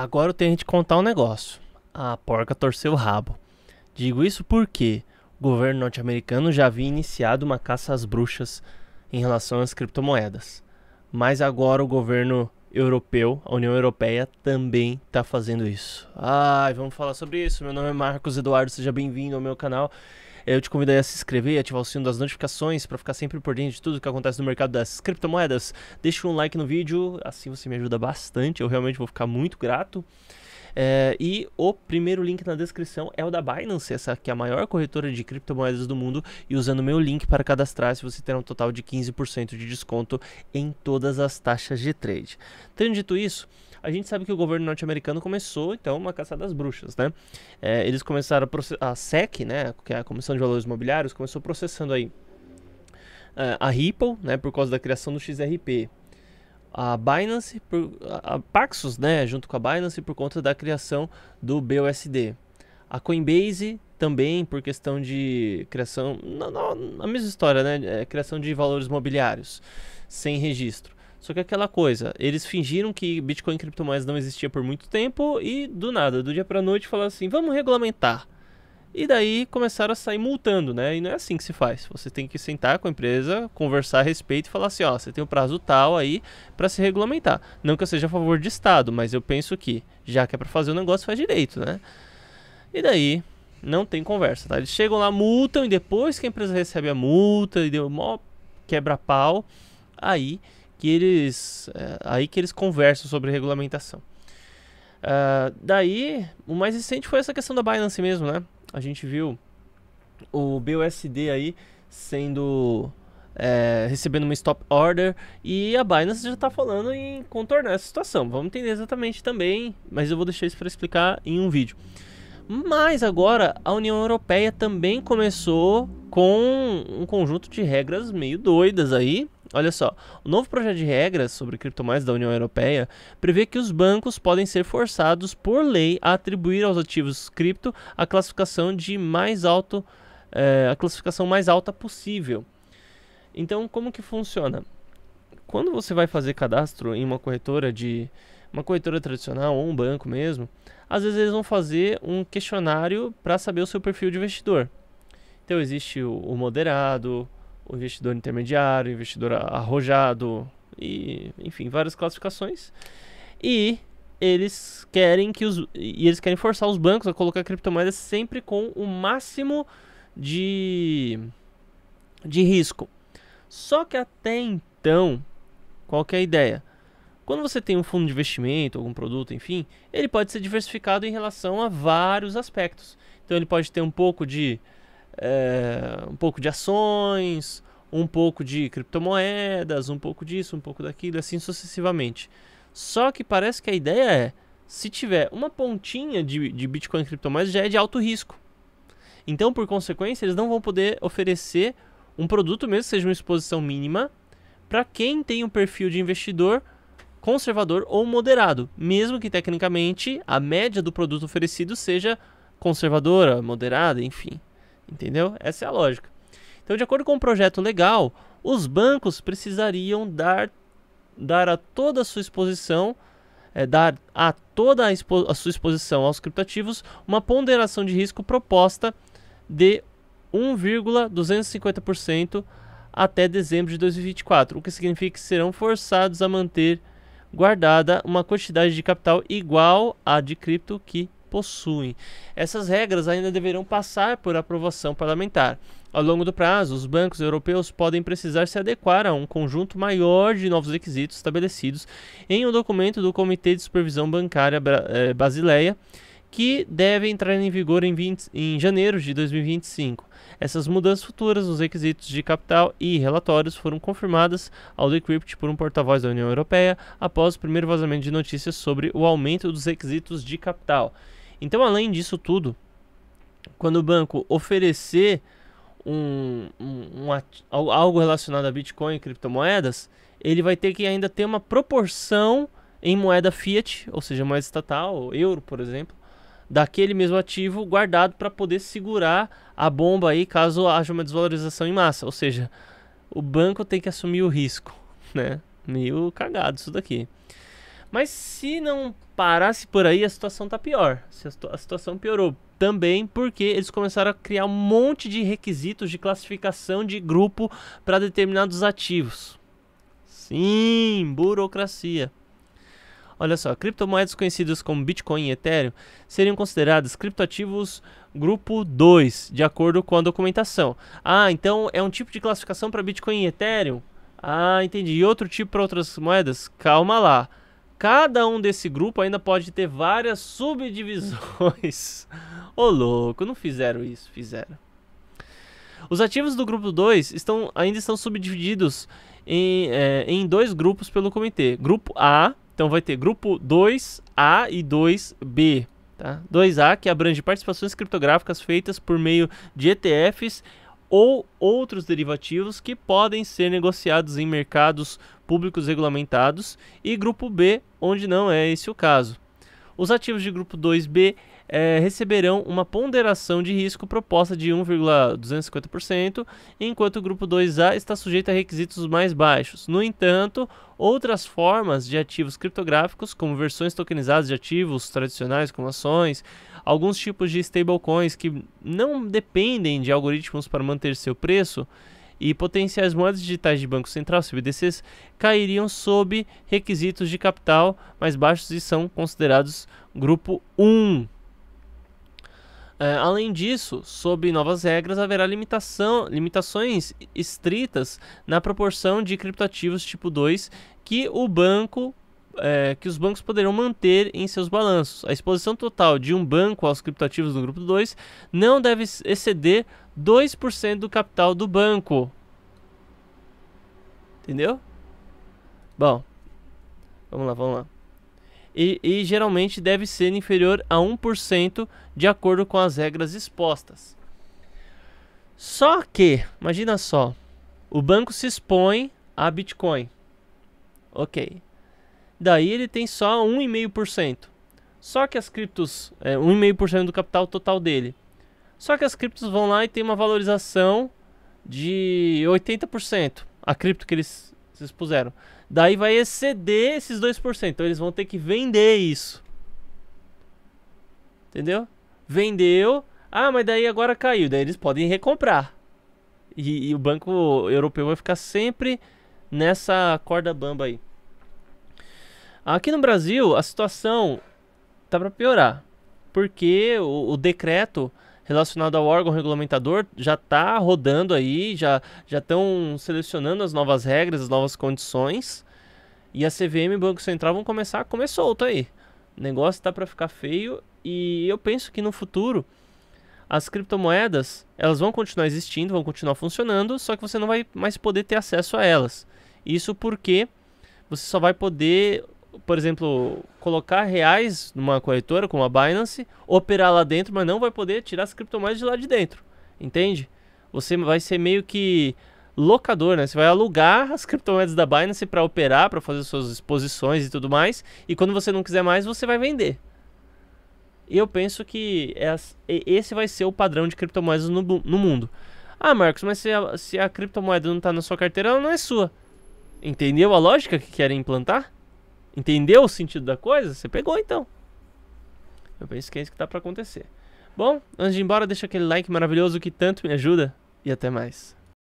Agora eu tenho que contar um negócio. A porca torceu o rabo. Digo isso porque o governo norte-americano já havia iniciado uma caça às bruxas em relação às criptomoedas. Mas agora o governo europeu, a União Europeia, também está fazendo isso. Ai, ah, vamos falar sobre isso. Meu nome é Marcos Eduardo, seja bem-vindo ao meu canal. É, eu te convido a se inscrever e ativar o sino das notificações para ficar sempre por dentro de tudo que acontece no mercado das criptomoedas. Deixa um like no vídeo, assim você me ajuda bastante, eu realmente vou ficar muito grato. É, e o primeiro link na descrição é o da Binance, essa que é a maior corretora de criptomoedas do mundo. E usando o meu link para cadastrar-se, você terá um total de 15% de desconto em todas as taxas de trade. Tendo dito isso, a gente sabe que o governo norte-americano começou, então, uma caçada às bruxas, né? É, eles começaram a, a SEC, né, que é a Comissão de Valores Imobiliários, começou processando aí é, a Ripple, né, por causa da criação do XRP. A Binance, por, a Paxos, né, junto com a Binance, por conta da criação do BUSD. A Coinbase também por questão de criação, na a mesma história, né, é, criação de valores mobiliários sem registro. Só que é aquela coisa, eles fingiram que Bitcoin e criptomoedas não existia por muito tempo e do nada, do dia para noite, falaram assim: vamos regulamentar. E daí começaram a sair multando, né? E não é assim que se faz. Você tem que sentar com a empresa, conversar a respeito e falar assim: ó, você tem um prazo tal aí para se regulamentar. Não que eu seja a favor de Estado, mas eu penso que, já que é para fazer o negócio, faz direito, né? E daí não tem conversa, tá? Eles chegam lá, multam e depois que a empresa recebe a multa e deu mó quebra-pau, aí que eles é, aí que eles conversam sobre regulamentação. Uh, daí, o mais recente foi essa questão da Binance mesmo, né? A gente viu o BUSD aí sendo é, recebendo uma stop order e a Binance já está falando em contornar essa situação. Vamos entender exatamente também, mas eu vou deixar isso para explicar em um vídeo. Mas agora a União Europeia também começou com um conjunto de regras meio doidas aí Olha só, o novo projeto de regras sobre criptomoedas da União Europeia prevê que os bancos podem ser forçados por lei a atribuir aos ativos cripto a classificação de mais alto, eh, a classificação mais alta possível. Então, como que funciona? Quando você vai fazer cadastro em uma corretora de uma corretora tradicional ou um banco mesmo, às vezes eles vão fazer um questionário para saber o seu perfil de investidor. Então existe o moderado, o investidor intermediário, investidor arrojado e, enfim, várias classificações. E eles querem que os e eles querem forçar os bancos a colocar criptomoedas sempre com o máximo de de risco. Só que até então, qual que é a ideia? Quando você tem um fundo de investimento, algum produto, enfim, ele pode ser diversificado em relação a vários aspectos. Então ele pode ter um pouco de é, um pouco de ações, um pouco de criptomoedas, um pouco disso, um pouco daquilo, assim sucessivamente. Só que parece que a ideia é, se tiver uma pontinha de, de Bitcoin e criptomoedas, já é de alto risco. Então, por consequência, eles não vão poder oferecer um produto mesmo que seja uma exposição mínima para quem tem um perfil de investidor conservador ou moderado, mesmo que tecnicamente a média do produto oferecido seja conservadora, moderada, enfim. Entendeu? Essa é a lógica. Então, de acordo com o projeto legal, os bancos precisariam dar, dar a toda a sua exposição, é, dar a toda a, expo a sua exposição aos criptativos uma ponderação de risco proposta de 1,250% até dezembro de 2024, o que significa que serão forçados a manter guardada uma quantidade de capital igual à de cripto que possuem. Essas regras ainda deverão passar por aprovação parlamentar. Ao longo do prazo, os bancos europeus podem precisar se adequar a um conjunto maior de novos requisitos estabelecidos em um documento do Comitê de Supervisão Bancária eh, Basileia, que deve entrar em vigor em, 20, em janeiro de 2025. Essas mudanças futuras nos requisitos de capital e relatórios foram confirmadas ao Decrypt por um porta-voz da União Europeia após o primeiro vazamento de notícias sobre o aumento dos requisitos de capital. Então, além disso tudo, quando o banco oferecer um, um, um algo relacionado a Bitcoin e criptomoedas, ele vai ter que ainda ter uma proporção em moeda fiat, ou seja, moeda estatal, euro, por exemplo, daquele mesmo ativo guardado para poder segurar a bomba aí caso haja uma desvalorização em massa. Ou seja, o banco tem que assumir o risco, né? Meio cagado isso daqui. Mas se não parasse por aí, a situação tá pior. A situação piorou também porque eles começaram a criar um monte de requisitos de classificação de grupo para determinados ativos. Sim, burocracia. Olha só, criptomoedas conhecidas como Bitcoin e Ethereum seriam consideradas criptoativos grupo 2, de acordo com a documentação. Ah, então é um tipo de classificação para Bitcoin e Ethereum? Ah, entendi. E outro tipo para outras moedas? Calma lá. Cada um desse grupo ainda pode ter várias subdivisões. Ô oh, louco, não fizeram isso, fizeram. Os ativos do grupo 2 estão, ainda estão subdivididos em, é, em dois grupos pelo comitê. Grupo A, então vai ter grupo 2A e 2B. Tá? 2A, que abrange participações criptográficas feitas por meio de ETFs ou outros derivativos que podem ser negociados em mercados públicos regulamentados, e grupo B, onde não é esse o caso. Os ativos de grupo 2B é, receberão uma ponderação de risco proposta de 1,250%, enquanto o grupo 2A está sujeito a requisitos mais baixos. No entanto, outras formas de ativos criptográficos, como versões tokenizadas de ativos tradicionais, como ações, alguns tipos de stablecoins que não dependem de algoritmos para manter seu preço, e potenciais moedas digitais de Banco Central, CBDCs, cairiam sob requisitos de capital mais baixos e são considerados grupo 1. É, além disso, sob novas regras, haverá limitações estritas na proporção de criptoativos tipo 2 que o banco é, que os bancos poderão manter em seus balanços. A exposição total de um banco aos criptoativos do grupo 2 não deve exceder 2% do capital do banco. Entendeu? Bom, vamos lá, vamos lá e, e geralmente deve ser inferior a 1% de acordo com as regras expostas. Só que, imagina só, o banco se expõe a Bitcoin. Ok. Daí ele tem só 1,5%. Só que as criptos, é, 1,5% do capital total dele. Só que as criptos vão lá e tem uma valorização de 80%. A cripto que eles se expuseram. Daí vai exceder esses 2%. Então eles vão ter que vender isso. Entendeu? Vendeu. Ah, mas daí agora caiu. Daí eles podem recomprar. E, e o banco europeu vai ficar sempre nessa corda bamba aí. Aqui no Brasil, a situação tá para piorar. Porque o, o decreto relacionado ao órgão regulamentador já está rodando aí, já estão selecionando as novas regras, as novas condições. E a CVM e o Banco Central vão começar a comer solto aí. O negócio está para ficar feio e eu penso que no futuro as criptomoedas elas vão continuar existindo, vão continuar funcionando, só que você não vai mais poder ter acesso a elas. Isso porque você só vai poder por exemplo, colocar reais numa corretora como a Binance, operar lá dentro, mas não vai poder tirar as criptomoedas de lá de dentro. Entende? Você vai ser meio que locador, né? Você vai alugar as criptomoedas da Binance para operar, para fazer suas exposições e tudo mais. E quando você não quiser mais, você vai vender. E eu penso que esse vai ser o padrão de criptomoedas no, no mundo. Ah, Marcos, mas se a, se a criptomoeda não está na sua carteira, ela não é sua. Entendeu a lógica que querem implantar? Entendeu o sentido da coisa? Você pegou então. Eu é penso que é isso que tá para acontecer. Bom, antes de ir embora, deixa aquele like maravilhoso que tanto me ajuda e até mais.